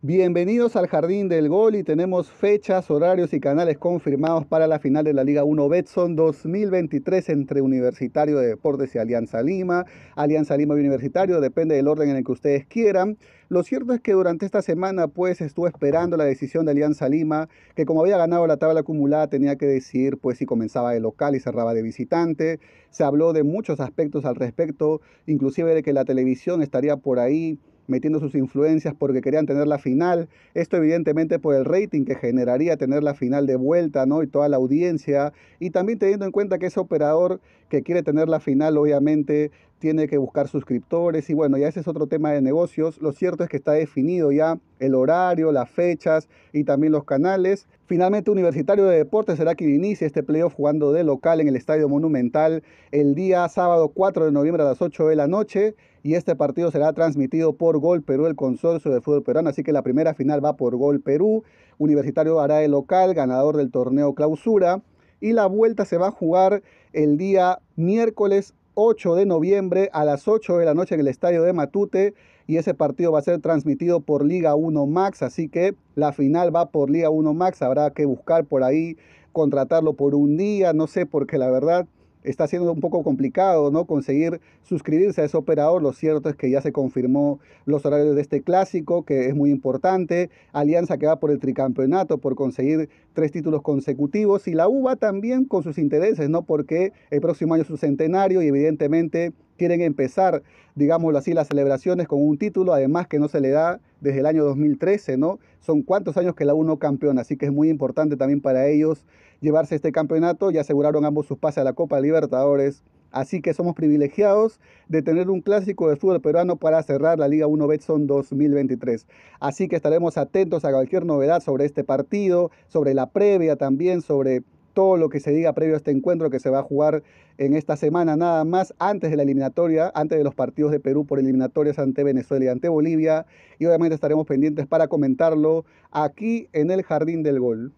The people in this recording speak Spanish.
Bienvenidos al Jardín del Gol y tenemos fechas, horarios y canales confirmados para la final de la Liga 1 Betson 2023 entre Universitario de Deportes y Alianza Lima. Alianza Lima y Universitario, depende del orden en el que ustedes quieran. Lo cierto es que durante esta semana pues estuve esperando la decisión de Alianza Lima, que como había ganado la tabla acumulada tenía que decir, pues si comenzaba de local y cerraba de visitante. Se habló de muchos aspectos al respecto, inclusive de que la televisión estaría por ahí metiendo sus influencias porque querían tener la final. Esto evidentemente por el rating que generaría tener la final de vuelta, ¿no? Y toda la audiencia. Y también teniendo en cuenta que ese operador que quiere tener la final, obviamente, tiene que buscar suscriptores y bueno, ya ese es otro tema de negocios. Lo cierto es que está definido ya el horario, las fechas y también los canales. Finalmente, Universitario de Deportes será quien inicie este playoff jugando de local en el Estadio Monumental el día sábado 4 de noviembre a las 8 de la noche y este partido será transmitido por Gol Perú, el consorcio de fútbol peruano, así que la primera final va por Gol Perú. Universitario hará de local, ganador del torneo clausura y la vuelta se va a jugar el día miércoles 8 de noviembre a las 8 de la noche en el estadio de Matute y ese partido va a ser transmitido por Liga 1 Max, así que la final va por Liga 1 Max, habrá que buscar por ahí, contratarlo por un día, no sé, porque la verdad está siendo un poco complicado ¿no? conseguir suscribirse a ese operador. Lo cierto es que ya se confirmó los horarios de este clásico, que es muy importante. Alianza que va por el tricampeonato, por conseguir tres títulos consecutivos. Y la Uva también con sus intereses, ¿no? porque el próximo año es su centenario y evidentemente quieren empezar, digámoslo así, las celebraciones con un título, además que no se le da desde el año 2013, ¿no? Son cuántos años que la uno campeona, así que es muy importante también para ellos llevarse este campeonato, ya aseguraron ambos sus pases a la Copa Libertadores, así que somos privilegiados de tener un clásico de fútbol peruano para cerrar la Liga 1 Betson 2023. Así que estaremos atentos a cualquier novedad sobre este partido, sobre la previa también, sobre todo lo que se diga previo a este encuentro que se va a jugar en esta semana nada más, antes de la eliminatoria, antes de los partidos de Perú por eliminatorias ante Venezuela y ante Bolivia. Y obviamente estaremos pendientes para comentarlo aquí en el Jardín del Gol.